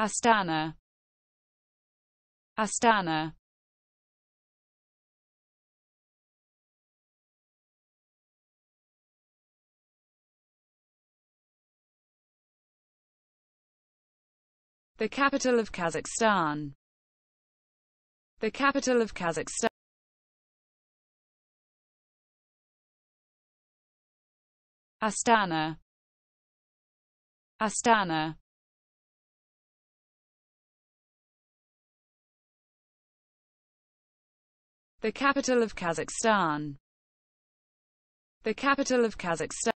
Astana Astana The capital of Kazakhstan The capital of Kazakhstan Astana Astana The capital of Kazakhstan. The capital of Kazakhstan.